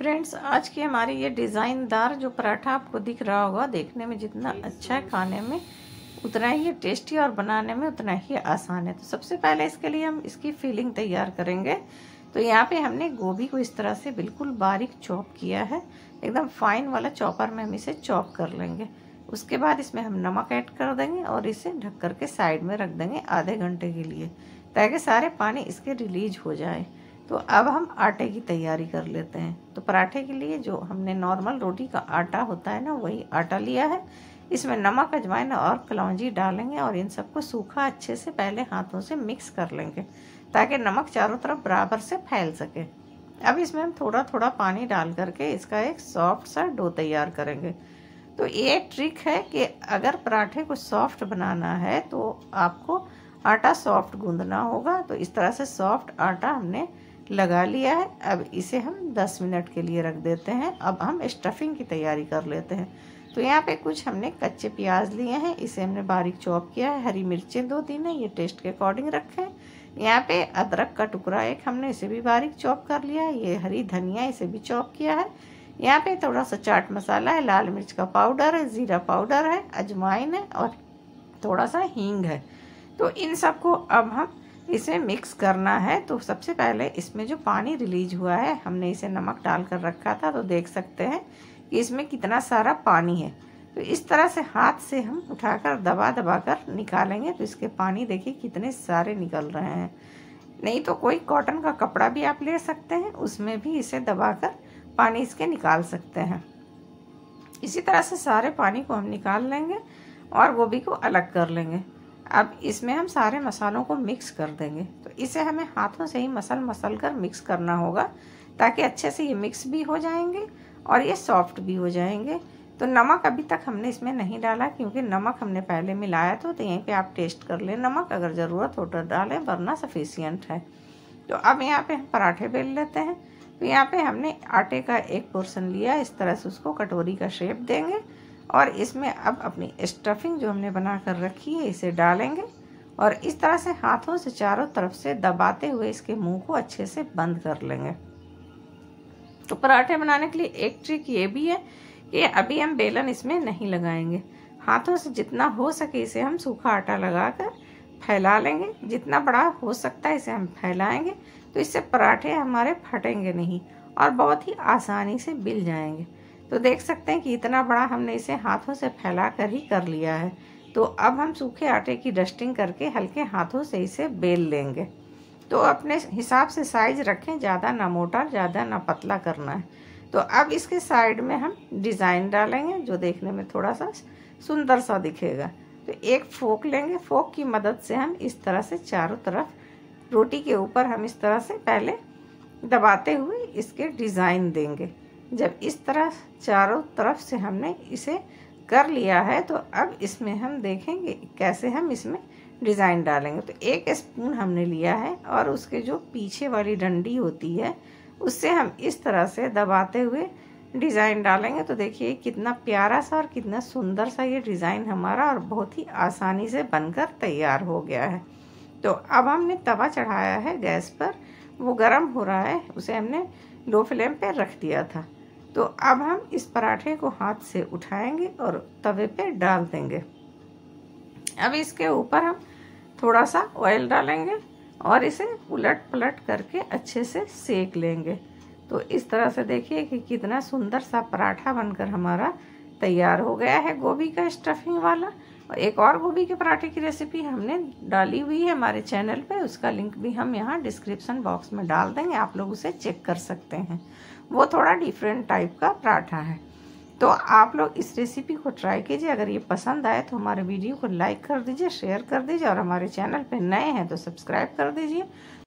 friends आज की हमारी ये डिज़ाइनदार जो पराठा आपको दिख रहा होगा देखने में जितना अच्छा है खाने में उतना ही टेस्टी और बनाने में उतना ही आसान है तो सबसे पहले इसके लिए हम इसकी फीलिंग तैयार करेंगे तो यहाँ पे हमने गोभी को इस तरह से बिल्कुल बारीक चॉप किया है एकदम फाइन वाला चॉपर में हम इसे चॉप कर लेंगे उसके बाद इसमें हम नमक ऐड कर देंगे और इसे ढक कर के साइड में रख देंगे आधे घंटे के लिए ताकि सारे पानी इसके रिलीज हो जाए तो अब हम आटे की तैयारी कर लेते हैं तो पराठे के लिए जो हमने नॉर्मल रोटी का आटा होता है ना वही आटा लिया है इसमें नमक अजवाइन और कलौजी डालेंगे और इन सबको सूखा अच्छे से पहले हाथों से मिक्स कर लेंगे ताकि नमक चारों तरफ बराबर से फैल सके अब इसमें हम थोड़ा थोड़ा पानी डाल करके इसका एक सॉफ्ट सा डो तैयार करेंगे तो ये ट्रिक है कि अगर पराठे को सॉफ्ट बनाना है तो आपको आटा सॉफ्ट गूंदना होगा तो इस तरह से सॉफ्ट आटा हमने लगा लिया है अब इसे हम 10 मिनट के लिए रख देते हैं अब हम स्टफिंग की तैयारी कर लेते हैं तो यहाँ पे कुछ हमने कच्चे प्याज लिए हैं इसे हमने बारीक चॉप किया है हरी मिर्चें दो तीन है ये टेस्ट के अकॉर्डिंग रखें यहाँ पे अदरक का टुकड़ा एक हमने इसे भी बारीक चॉप कर लिया है ये हरी धनिया इसे भी चॉप किया है यहाँ पे थोड़ा सा चाट मसाला है लाल मिर्च का पाउडर है ज़ीरा पाउडर है अजवाइन है और थोड़ा सा हींग है तो इन सबको अब हम इसे मिक्स करना है तो सबसे पहले इसमें जो पानी रिलीज हुआ है हमने इसे नमक डाल कर रखा था तो देख सकते हैं कि इसमें कितना सारा पानी है तो इस तरह से हाथ से हम उठाकर दबा दबा कर निकालेंगे तो इसके पानी देखिए कितने सारे निकल रहे हैं नहीं तो कोई कॉटन का कपड़ा भी आप ले सकते हैं उसमें भी इसे दबा कर पानी इसके निकाल सकते हैं इसी तरह से सारे पानी को हम निकाल लेंगे और गोभी को अलग कर लेंगे अब इसमें हम सारे मसालों को मिक्स कर देंगे तो इसे हमें हाथों से ही मसल मसल कर मिक्स करना होगा ताकि अच्छे से ये मिक्स भी हो जाएंगे और ये सॉफ्ट भी हो जाएंगे तो नमक अभी तक हमने इसमें नहीं डाला क्योंकि नमक हमने पहले मिलाया तो, तो यहीं पे आप टेस्ट कर लें नमक अगर ज़रूरत हो तो डालें वरना सफिशियंट है तो अब यहाँ पे हम पराठे बेल लेते हैं तो यहाँ पे हमने आटे का एक पोर्सन लिया इस तरह से उसको कटोरी का शेप देंगे और इसमें अब अपनी स्टफिंग जो हमने बना कर रखी है इसे डालेंगे और इस तरह से हाथों से चारों तरफ से दबाते हुए इसके मुंह को अच्छे से बंद कर लेंगे तो पराठे बनाने के लिए एक ट्रिक ये भी है कि अभी हम बेलन इसमें नहीं लगाएंगे हाथों से जितना हो सके इसे हम सूखा आटा लगा कर फैला लेंगे जितना बड़ा हो सकता है इसे हम फैलाएंगे तो इससे पराठे हमारे फटेंगे नहीं और बहुत ही आसानी से बिल जाएंगे तो देख सकते हैं कि इतना बड़ा हमने इसे हाथों से फैला कर ही कर लिया है तो अब हम सूखे आटे की डस्टिंग करके हल्के हाथों से इसे बेल लेंगे तो अपने हिसाब से साइज रखें ज़्यादा ना मोटा ज़्यादा ना पतला करना है तो अब इसके साइड में हम डिज़ाइन डालेंगे जो देखने में थोड़ा सा सुंदर सा दिखेगा तो एक फोक लेंगे फोक की मदद से हम इस तरह से चारों तरफ रोटी के ऊपर हम इस तरह से पहले दबाते हुए इसके डिज़ाइन देंगे जब इस तरह चारों तरफ से हमने इसे कर लिया है तो अब इसमें हम देखेंगे कैसे हम इसमें डिज़ाइन डालेंगे तो एक स्पून हमने लिया है और उसके जो पीछे वाली डंडी होती है उससे हम इस तरह से दबाते हुए डिज़ाइन डालेंगे तो देखिए कितना प्यारा सा और कितना सुंदर सा ये डिज़ाइन हमारा और बहुत ही आसानी से बनकर तैयार हो गया है तो अब हमने तवा चढ़ाया है गैस पर वो गर्म हो रहा है उसे हमने लो फ्लेम पर रख दिया था तो अब हम इस पराठे को हाथ से उठाएंगे और तवे पे डाल देंगे अब इसके ऊपर हम थोड़ा सा ऑयल डालेंगे और इसे उलट पलट करके अच्छे से सेक लेंगे तो इस तरह से देखिए कि कितना सुंदर सा पराठा बनकर हमारा तैयार हो गया है गोभी का स्टफिंग वाला और एक और गोभी के पराठे की रेसिपी हमने डाली हुई है हमारे चैनल पे उसका लिंक भी हम यहाँ डिस्क्रिप्शन बॉक्स में डाल देंगे आप लोग उसे चेक कर सकते हैं वो थोड़ा डिफरेंट टाइप का पराठा है तो आप लोग इस रेसिपी को ट्राई कीजिए अगर ये पसंद आए तो हमारे वीडियो को लाइक कर दीजिए शेयर कर दीजिए और हमारे चैनल पर नए हैं तो सब्सक्राइब कर दीजिए